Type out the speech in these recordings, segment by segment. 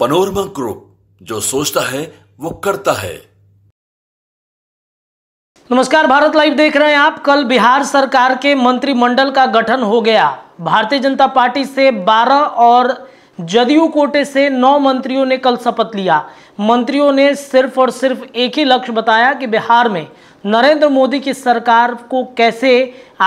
panorama group जो सोचता है वो करता है नमस्कार भारत लाइव देख रहे हैं आप कल बिहार सरकार के मंत्रिमंडल का गठन हो गया भारतीय जनता पार्टी से 12 और जदयू कोटे से नौ मंत्रियों ने कल शपथ लिया मंत्रियों ने सिर्फ और सिर्फ एक ही लक्ष्य बताया कि बिहार में नरेंद्र मोदी की सरकार को कैसे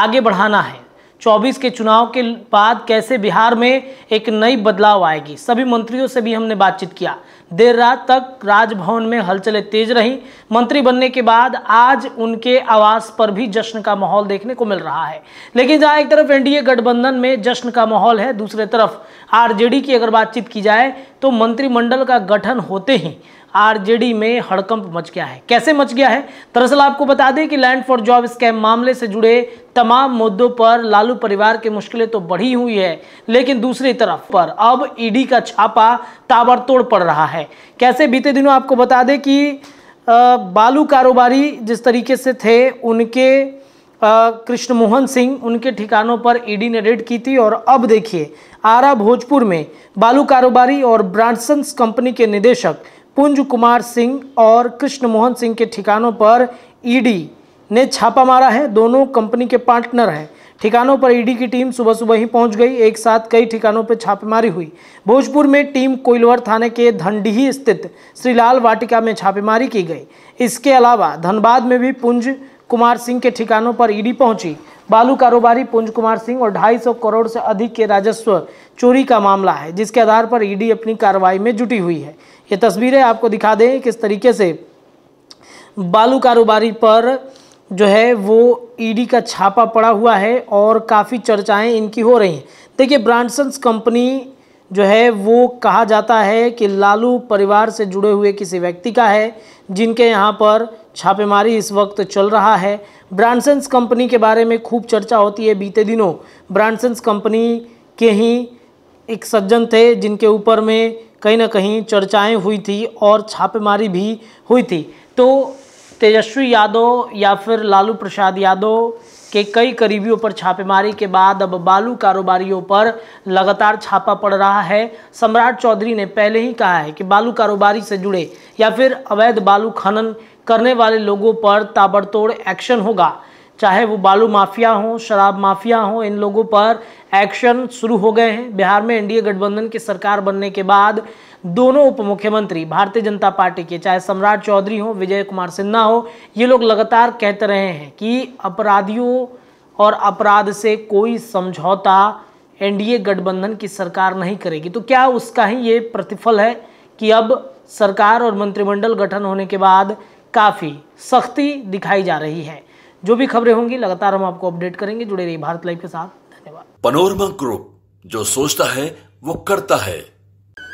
आगे बढ़ाना है 24 के चुनाव के बाद कैसे बिहार में एक नई बदलाव आएगी सभी मंत्रियों से भी हमने बातचीत किया देर रात तक राजभवन में हलचलें तेज रहीं मंत्री बनने के बाद आज उनके आवास पर भी जश्न का माहौल देखने को मिल रहा है लेकिन जहां एक तरफ एनडीए गठबंधन में जश्न का माहौल है दूसरे तरफ आरजेडी की अगर बातचीत की जाए तो मंत्रिमंडल का गठन होते ही आरजेडी में हड़कंप मच गया है कैसे मच गया है दरअसल आपको बता दें कि लैंड फॉर जॉब स्कैम मामले से जुड़े तमाम मुद्दों पर लालू परिवार की मुश्किलें तो बढ़ी हुई है लेकिन दूसरी तरफ पर अब ईडी का छापा ताबड़तोड़ पड़ रहा है कैसे बीते दिनों आपको बता दें कि बालू कारोबारी जिस तरीके से थे उनके कृष्ण मोहन सिंह उनके ठिकानों पर ईडी ने रेड की थी और अब देखिए आरा भोजपुर में बालू कारोबारी और ब्रांडसन्स कंपनी के निदेशक पुंज कुमार सिंह और कृष्ण मोहन सिंह के ठिकानों पर ईडी e ने छापा मारा है दोनों कंपनी के पार्टनर हैं ठिकानों पर ईडी e की टीम सुबह सुबह ही पहुंच गई एक साथ कई ठिकानों पर छापेमारी हुई भोजपुर में टीम कोइलवर थाने के धनडीही स्थित श्रीलाल वाटिका में छापेमारी की गई इसके अलावा धनबाद में भी पुंज कुमार सिंह के ठिकानों पर ईडी पहुंची बालू कारोबारी पुंज कुमार सिंह और 250 करोड़ से अधिक के राजस्व चोरी का मामला है जिसके आधार पर ईडी अपनी कार्रवाई में जुटी हुई है ये तस्वीरें आपको दिखा दें किस तरीके से बालू कारोबारी पर जो है वो ईडी का छापा पड़ा हुआ है और काफ़ी चर्चाएं इनकी हो रही हैं देखिए ब्रांडसन्स कंपनी जो है वो कहा जाता है कि लालू परिवार से जुड़े हुए किसी व्यक्ति का है जिनके यहाँ पर छापेमारी इस वक्त चल रहा है ब्रांडसन्स कंपनी के बारे में खूब चर्चा होती है बीते दिनों ब्रांडसन्स कंपनी के ही एक सज्जन थे जिनके ऊपर में कहीं ना कहीं चर्चाएं हुई थी और छापेमारी भी हुई थी तो तेजस्वी यादव या फिर लालू प्रसाद यादव के कई करीबियों पर छापेमारी के बाद अब बालू कारोबारियों पर लगातार छापा पड़ रहा है सम्राट चौधरी ने पहले ही कहा है कि बालू कारोबारी से जुड़े या फिर अवैध बालू खनन करने वाले लोगों पर ताबड़तोड़ एक्शन होगा चाहे वो बालू माफिया हो शराब माफिया हो इन लोगों पर एक्शन शुरू हो गए हैं बिहार में एनडीए गठबंधन की सरकार बनने के बाद दोनों उप मुख्यमंत्री भारतीय जनता पार्टी के चाहे सम्राट चौधरी हो विजय कुमार सिन्हा हो ये लोग लगातार कहते रहे हैं कि अपराधियों और अपराध से कोई समझौता एनडीए गठबंधन की सरकार नहीं करेगी तो क्या उसका ही ये प्रतिफल है कि अब सरकार और मंत्रिमंडल गठन होने के बाद काफ़ी सख्ती दिखाई जा रही है जो भी खबरें होंगी लगातार हम आपको अपडेट करेंगे जुड़े रहिए भारत लाइव के साथ धन्यवाद पनोरमा ग्रुप जो सोचता है वो करता है